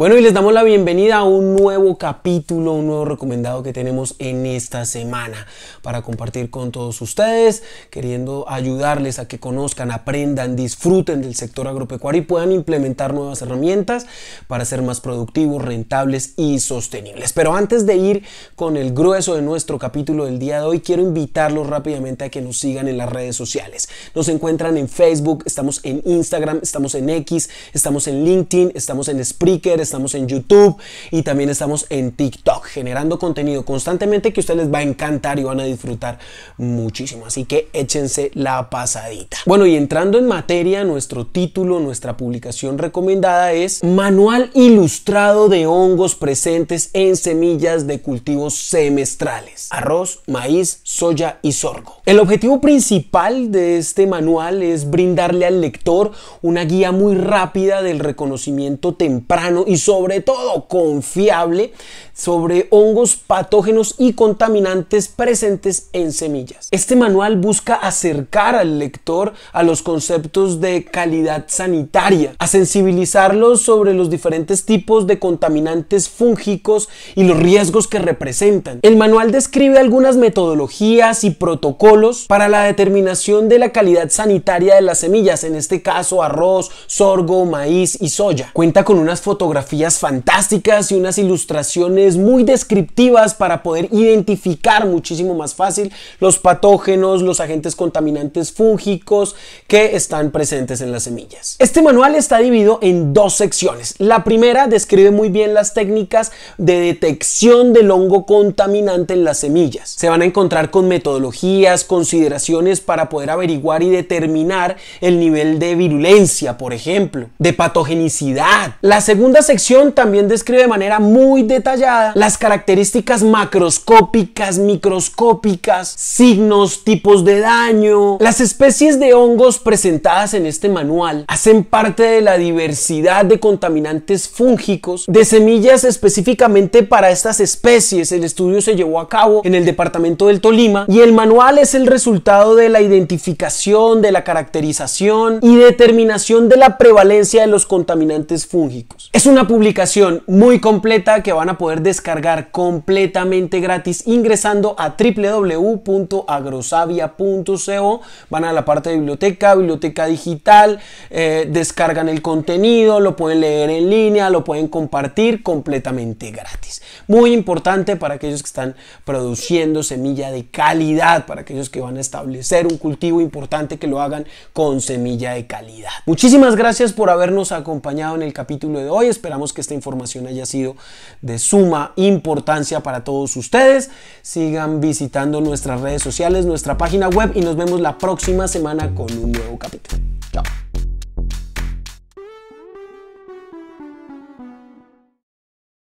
Bueno, y les damos la bienvenida a un nuevo capítulo, un nuevo recomendado que tenemos en esta semana para compartir con todos ustedes, queriendo ayudarles a que conozcan, aprendan, disfruten del sector agropecuario y puedan implementar nuevas herramientas para ser más productivos, rentables y sostenibles. Pero antes de ir con el grueso de nuestro capítulo del día de hoy, quiero invitarlos rápidamente a que nos sigan en las redes sociales. Nos encuentran en Facebook, estamos en Instagram, estamos en X, estamos en LinkedIn, estamos en Spreaker, estamos en YouTube y también estamos en TikTok generando contenido constantemente que a ustedes les va a encantar y van a disfrutar muchísimo. Así que échense la pasadita. Bueno, y entrando en materia, nuestro título, nuestra publicación recomendada es Manual Ilustrado de Hongos Presentes en Semillas de Cultivos Semestrales. Arroz, maíz, soya y sorgo. El objetivo principal de este manual es brindarle al lector una guía muy rápida del reconocimiento temprano y sobre todo confiable sobre hongos patógenos y contaminantes presentes en semillas. Este manual busca acercar al lector a los conceptos de calidad sanitaria, a sensibilizarlos sobre los diferentes tipos de contaminantes fúngicos y los riesgos que representan. El manual describe algunas metodologías y protocolos para la determinación de la calidad sanitaria de las semillas, en este caso arroz, sorgo, maíz y soya. Cuenta con unas fotografías fotografías fantásticas y unas ilustraciones muy descriptivas para poder identificar muchísimo más fácil los patógenos, los agentes contaminantes fúngicos que están presentes en las semillas. Este manual está dividido en dos secciones. La primera describe muy bien las técnicas de detección del hongo contaminante en las semillas. Se van a encontrar con metodologías, consideraciones para poder averiguar y determinar el nivel de virulencia, por ejemplo, de patogenicidad. La segunda sección también describe de manera muy detallada las características macroscópicas, microscópicas, signos, tipos de daño. Las especies de hongos presentadas en este manual hacen parte de la diversidad de contaminantes fúngicos de semillas específicamente para estas especies. El estudio se llevó a cabo en el departamento del Tolima y el manual es el resultado de la identificación, de la caracterización y determinación de la prevalencia de los contaminantes fúngicos. Es una publicación muy completa que van a poder descargar completamente gratis ingresando a www.agrosavia.co. Van a la parte de biblioteca, biblioteca digital, eh, descargan el contenido, lo pueden leer en línea, lo pueden compartir completamente gratis. Muy importante para aquellos que están produciendo semilla de calidad, para aquellos que van a establecer un cultivo importante que lo hagan con semilla de calidad. Muchísimas gracias por habernos acompañado en el capítulo de hoy. Espero Esperamos que esta información haya sido de suma importancia para todos ustedes. Sigan visitando nuestras redes sociales, nuestra página web y nos vemos la próxima semana con un nuevo capítulo.